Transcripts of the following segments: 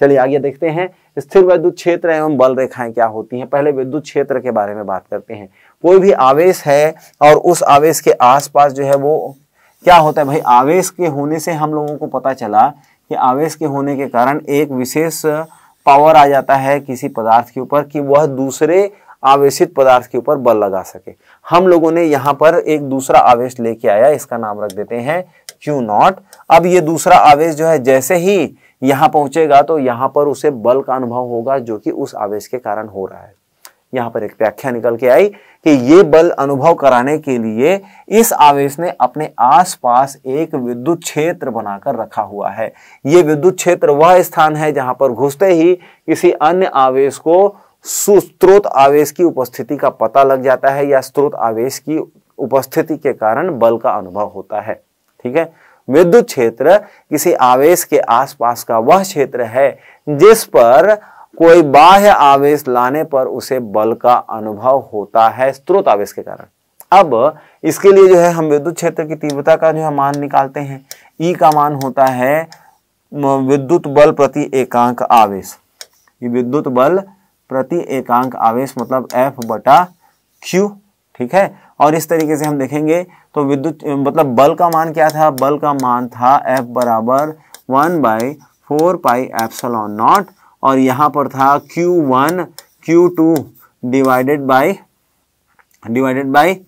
चलिए आगे देखते हैं स्थिर विद्युत क्षेत्र एवं बल रेखाएं क्या होती हैं पहले विद्युत क्षेत्र के बारे में बात करते हैं कोई भी आवेश है और उस आवेश के आसपास जो है वो क्या होता है भाई आवेश के होने से हम लोगों को पता चला कि आवेश के होने के कारण एक विशेष पावर आ जाता है किसी पदार्थ के ऊपर कि वह दूसरे आवेशित पदार्थ के ऊपर बल लगा सके हम लोगों ने यहाँ पर एक दूसरा आवेश लेके आया इसका नाम रख देते हैं क्यू नॉट अब ये दूसरा आवेश जो है जैसे ही यहां पहुंचेगा तो यहां पर उसे बल का अनुभव होगा जो कि उस आवेश के कारण हो रहा है यहां पर एक व्याख्या निकल के आई कि ये बल अनुभव कराने के लिए इस आवेश ने अपने आसपास एक विद्युत क्षेत्र बनाकर रखा हुआ है ये विद्युत क्षेत्र वह स्थान है जहां पर घुसते ही किसी अन्य आवेश को सुस्त्रोत आवेश की उपस्थिति का पता लग जाता है या स्त्रोत आवेश की उपस्थिति के कारण बल का अनुभव होता है ठीक है विद्युत क्षेत्र किसी आवेश के आसपास का वह क्षेत्र है जिस पर कोई बाह्य आवेश लाने पर उसे बल का अनुभव होता है स्त्रोत आवेश के कारण अब इसके लिए जो है हम विद्युत क्षेत्र की तीव्रता का जो है मान निकालते हैं ई e का मान होता है विद्युत बल प्रति एकांक आवेश विद्युत बल प्रति एकांक आवेश मतलब एफ बटा क्यू ठीक है और इस तरीके से हम देखेंगे तो विद्युत मतलब बल का मान क्या था बल का मान था एफ बराबर one by four pi epsilon naught और यहाँ पर था Q one Q two divided by divided by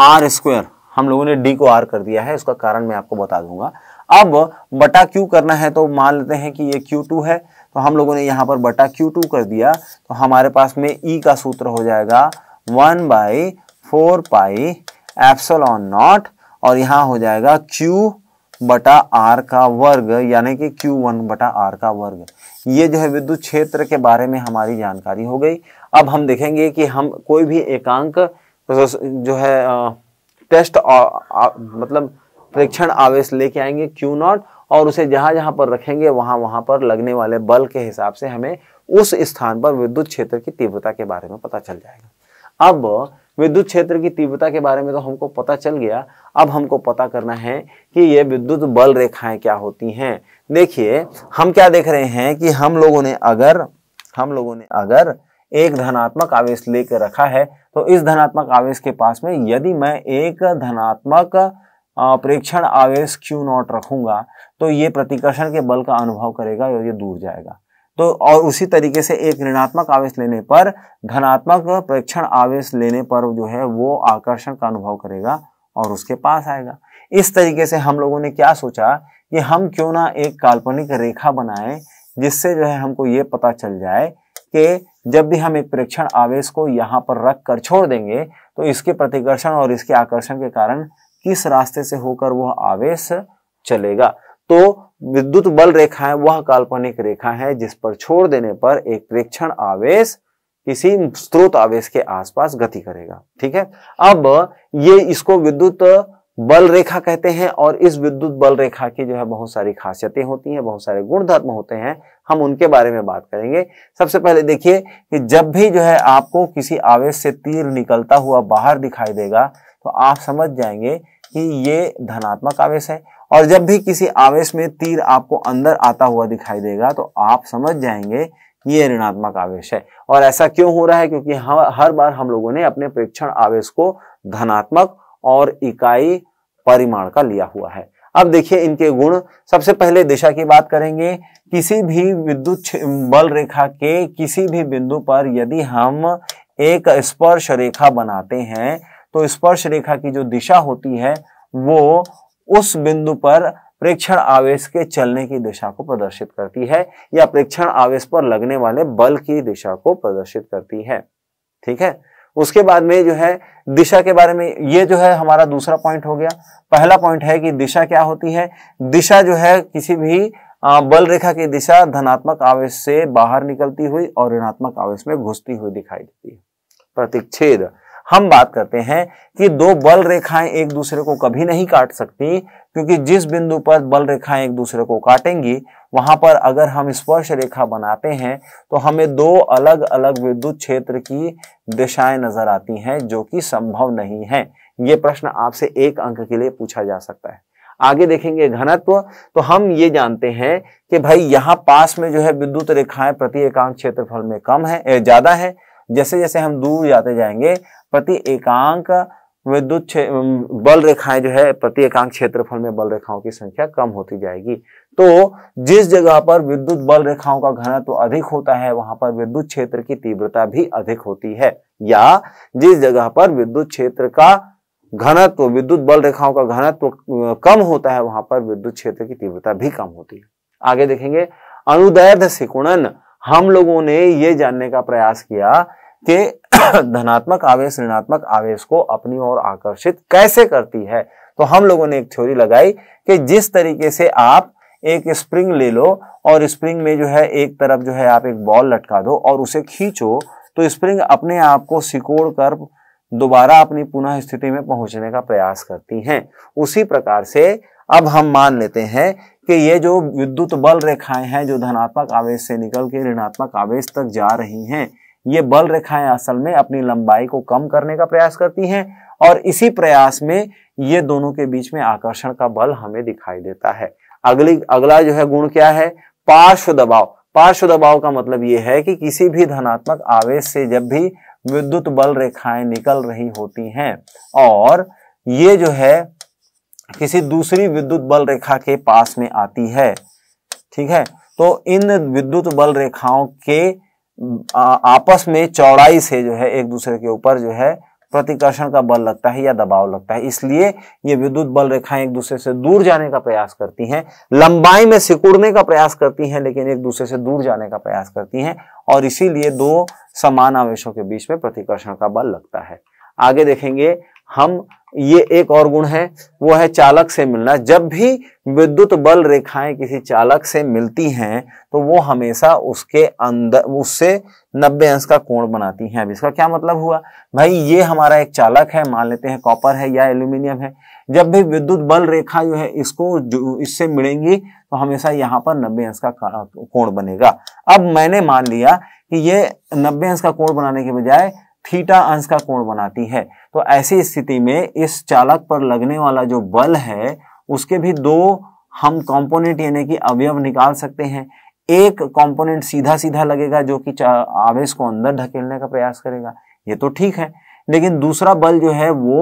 R square हम लोगों ने डी को आर कर दिया है उसका कारण मैं आपको बता दूंगा अब बटा क्यू करना है तो मान लेते हैं कि ये क्यू टू है तो हम लोगों ने यहाँ पर बटा क्यू टू कर दिया तो हमारे पास में ई e का सूत्र हो जाएगा one by four pi epsilon naught और यहाँ हो जाएगा Q बटा आर का वर्ग यानी कि क्यू वन बटा आर का वर्ग ये जो है विद्युत क्षेत्र के बारे में हमारी जानकारी हो गई अब हम देखेंगे कि हम कोई भी एकांक जो है टेस्ट आ, आ, मतलब परीक्षण आवेश लेके आएंगे क्यू नॉट और उसे जहाँ जहाँ पर रखेंगे वहाँ वहाँ पर लगने वाले बल के हिसाब से हमें उस स्थान पर विद्युत क्षेत्र की तीव्रता के बारे में पता चल जाएगा अब विद्युत क्षेत्र की तीव्रता के बारे में तो हमको पता चल गया अब हमको पता करना है कि ये विद्युत बल रेखाएं क्या होती हैं देखिए हम क्या देख रहे हैं कि हम लोगों ने अगर हम लोगों ने अगर एक धनात्मक आवेश लेकर रखा है तो इस धनात्मक आवेश के पास में यदि मैं एक धनात्मक प्रेक्षण आवेश क्यू नॉट रखूंगा तो ये प्रतिकर्षण के बल का अनुभव करेगा और ये दूर जाएगा तो और उसी तरीके से एक ऋणात्मक आवेश लेने पर धनात्मक प्रेक्षण आवेश लेने पर जो है वो आकर्षण का अनुभव करेगा और उसके पास आएगा इस तरीके से हम लोगों ने क्या सोचा कि हम क्यों ना एक काल्पनिक रेखा बनाएं जिससे जो है हमको ये पता चल जाए कि जब भी हम एक प्रेक्षण आवेश को यहाँ पर रख कर छोड़ देंगे तो इसके प्रतिकर्षण और इसके आकर्षण के कारण किस रास्ते से होकर वह आवेश चलेगा तो विद्युत बल रेखा है वह काल्पनिक रेखा है जिस पर छोड़ देने पर एक प्रेक्षण आवेश किसी स्रोत आवेश के आसपास गति करेगा ठीक है अब ये इसको विद्युत बल रेखा कहते हैं और इस विद्युत बल रेखा की जो है बहुत सारी खासियतें होती हैं बहुत सारे गुणधर्म होते हैं हम उनके बारे में बात करेंगे सबसे पहले देखिए कि जब भी जो है आपको किसी आवेश से तीर निकलता हुआ बाहर दिखाई देगा तो आप समझ जाएंगे कि ये धनात्मक आवेश है और जब भी किसी आवेश में तीर आपको अंदर आता हुआ दिखाई देगा तो आप समझ जाएंगे कि ये ऋणात्मक आवेश है और ऐसा क्यों हो रहा है क्योंकि हर बार हम लोगों ने अपने प्रेक्षण आवेश को धनात्मक और इकाई परिमाण का लिया हुआ है अब देखिए इनके गुण सबसे पहले दिशा की बात करेंगे किसी भी विद्युत बल रेखा के किसी भी बिंदु पर यदि हम एक स्पर्श रेखा बनाते हैं तो स्पर्श रेखा की जो दिशा होती है वो उस बिंदु पर प्रेक्षण आवेश के चलने की दिशा को प्रदर्शित करती है या प्रेक्षण आवेश पर लगने वाले बल की दिशा को प्रदर्शित करती है ठीक है उसके बाद में जो है दिशा के बारे में ये जो है हमारा दूसरा पॉइंट हो गया पहला पॉइंट है कि दिशा क्या होती है दिशा जो है किसी भी बल रेखा की दिशा धनात्मक आवेश से बाहर निकलती हुई और ऋणात्मक आवेश में घुसती हुई दिखाई देती है प्रतिच्छेद हम बात करते हैं कि दो बल रेखाएं एक दूसरे को कभी नहीं काट सकती क्योंकि जिस बिंदु पर बल रेखाएं एक दूसरे को काटेंगी वहां पर अगर हम स्पर्श रेखा बनाते हैं तो हमें दो अलग अलग विद्युत क्षेत्र की दिशाएं नजर आती हैं जो कि संभव नहीं है ये प्रश्न आपसे एक अंक के लिए पूछा जा सकता है आगे देखेंगे घनत्व तो हम ये जानते हैं कि भाई यहाँ पास में जो है विद्युत रेखाएं प्रति एकांक क्षेत्रफल में कम है ज्यादा है जैसे जैसे हम दूर जाते जाएंगे प्रति एकांक विद्युत बल रेखाएं जो है प्रति एकांक क्षेत्रफल में बल रेखाओं की संख्या कम होती जाएगी तो जिस जगह पर विद्युत बल रेखाओं का घनत्व तो अधिक होता है वहां पर विद्युत क्षेत्र की तीव्रता भी अधिक होती है या जिस जगह पर विद्युत क्षेत्र का घनत्व तो, विद्युत बल रेखाओं का घनत्व तो कम होता है वहां पर विद्युत क्षेत्र की तीव्रता भी कम होती है आगे देखेंगे अनुदैध सिकुणन हम लोगों ने ये जानने का प्रयास किया कि धनात्मक आवेश ऋणात्मक आवेश को अपनी ओर आकर्षित कैसे करती है तो हम लोगों ने एक थ्योरी लगाई कि जिस तरीके से आप एक स्प्रिंग ले लो और स्प्रिंग में जो है एक तरफ जो है आप एक बॉल लटका दो और उसे खींचो तो स्प्रिंग अपने आप को सिकोड़ कर दोबारा अपनी पुनः स्थिति में पहुंचने का प्रयास करती हैं उसी प्रकार से अब हम मान लेते हैं कि ये जो विद्युत बल रेखाएं हैं जो धनात्मक आवेश से निकल के ऋणात्मक आवेश तक जा रही हैं ये बल रेखाएं असल में अपनी लंबाई को कम करने का प्रयास करती हैं और इसी प्रयास में ये दोनों के बीच में आकर्षण का बल हमें दिखाई देता है अगली अगला जो है गुण क्या है पार्श्व दबाव पार्श्व दबाव का मतलब ये है कि किसी भी धनात्मक आवेश से जब भी विद्युत बल रेखाएं निकल रही होती हैं और ये जो है किसी दूसरी विद्युत बल रेखा के पास में आती है ठीक है तो इन विद्युत बल रेखाओं के आपस में चौड़ाई से जो है एक दूसरे के ऊपर जो है प्रतिकर्षण का बल लगता है या दबाव लगता है इसलिए ये विद्युत बल रेखाएं एक दूसरे से दूर जाने का प्रयास करती हैं लंबाई में सिकुड़ने का प्रयास करती हैं लेकिन एक दूसरे से दूर जाने का प्रयास करती हैं और इसीलिए दो समान आवेशों के बीच में प्रतिकर्षण का बल लगता है आगे देखेंगे हम ये एक और गुण है वो है चालक से मिलना जब भी विद्युत बल रेखाएं किसी चालक से मिलती हैं तो वो हमेशा उसके अंदर उससे 90 अंश का कोण बनाती हैं अब इसका क्या मतलब हुआ भाई ये हमारा एक चालक है मान लेते हैं कॉपर है या एल्यूमिनियम है जब भी विद्युत बल रेखा जो है इसको इससे मिलेंगी तो हमेशा यहाँ पर नब्बे अंश का कोण बनेगा अब मैंने मान लिया कि ये नब्बे अंश का कोण बनाने के बजाय थीटा अंश का कोण बनाती है तो ऐसी स्थिति में इस चालक पर लगने वाला जो बल है उसके भी दो हम कंपोनेंट यानी कि अवयव निकाल सकते हैं एक कंपोनेंट सीधा सीधा लगेगा जो कि आवेश को अंदर ढकेलने का प्रयास करेगा ये तो ठीक है लेकिन दूसरा बल जो है वो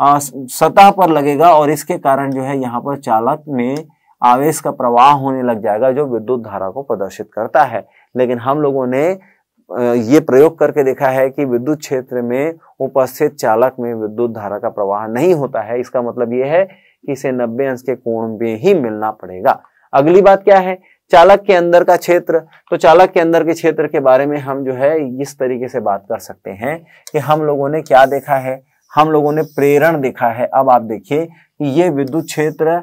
आ, सतह पर लगेगा और इसके कारण जो है यहाँ पर चालक में आवेश का प्रवाह होने लग जाएगा जो विद्युत धारा को प्रदर्शित करता है लेकिन हम लोगों ने ये प्रयोग करके देखा है कि विद्युत क्षेत्र में उपस्थित चालक में विद्युत धारा का प्रवाह नहीं होता है इसका मतलब यह है कि इसे 90 अंश के कोण में ही मिलना पड़ेगा अगली बात क्या है चालक के अंदर का क्षेत्र तो चालक के अंदर के क्षेत्र के बारे में हम जो है इस तरीके से बात कर सकते हैं कि हम लोगों ने क्या देखा है हम लोगों ने प्रेरण देखा है अब आप देखिए कि ये विद्युत क्षेत्र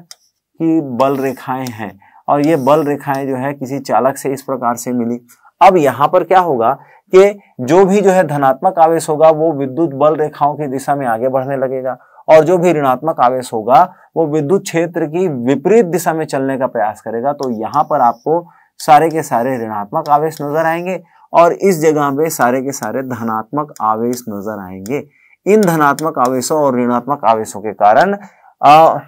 की बल रेखाएं हैं और ये बल रेखाएं जो है किसी चालक से इस प्रकार से मिली अब यहां पर क्या होगा कि जो भी जो है धनात्मक आवेश होगा वो विद्युत बल रेखाओं की दिशा में आगे बढ़ने लगेगा और जो भी ऋणात्मक आवेश होगा वो विद्युत क्षेत्र की विपरीत दिशा में चलने का प्रयास करेगा तो यहां पर आपको सारे के सारे ऋणात्मक आवेश नजर आएंगे और इस जगह पे सारे के सारे धनात्मक आवेश नजर आएंगे इन धनात्मक आवेशों और ऋणात्मक आवेशों के कारण अः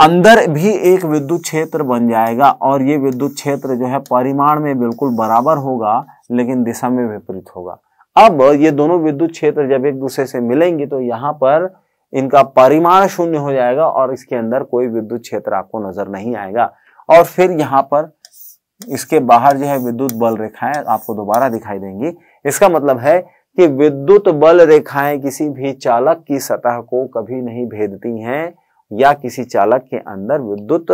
अंदर भी एक विद्युत क्षेत्र बन जाएगा और ये विद्युत क्षेत्र जो है परिमाण में बिल्कुल बराबर होगा लेकिन दिशा में विपरीत होगा अब ये दोनों विद्युत क्षेत्र जब एक दूसरे से मिलेंगे तो यहाँ पर इनका परिमाण शून्य हो जाएगा और इसके अंदर कोई विद्युत क्षेत्र आपको नजर नहीं आएगा और फिर यहाँ पर इसके बाहर जो है विद्युत बल रेखाएं आपको दोबारा दिखाई देंगी इसका मतलब है कि विद्युत बल रेखाएं किसी भी चालक की सतह को कभी नहीं भेदती हैं या किसी चालक के अंदर विद्युत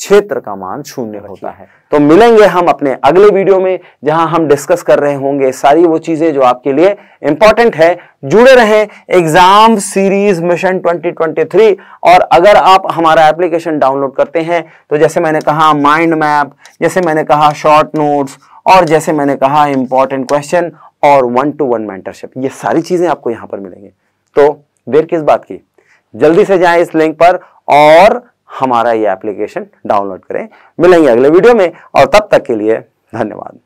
क्षेत्र का मान शून्य अच्छा। होता है तो मिलेंगे हम अपने अगले वीडियो में जहां हम डिस्कस कर रहे होंगे सारी वो चीजें जो आपके लिए इंपॉर्टेंट है जुड़े रहें एग्जाम सीरीज मिशन 2023 और अगर आप हमारा एप्लीकेशन डाउनलोड करते हैं तो जैसे मैंने कहा माइंड मैप जैसे मैंने कहा शॉर्ट नोट्स और जैसे मैंने कहा इंपॉर्टेंट क्वेश्चन और वन टू वन मेंटरशिप ये सारी चीजें आपको यहां पर मिलेंगे तो देर किस बात की जल्दी से जाएं इस लिंक पर और हमारा ये एप्लीकेशन डाउनलोड करें मिलेंगे अगले वीडियो में और तब तक के लिए धन्यवाद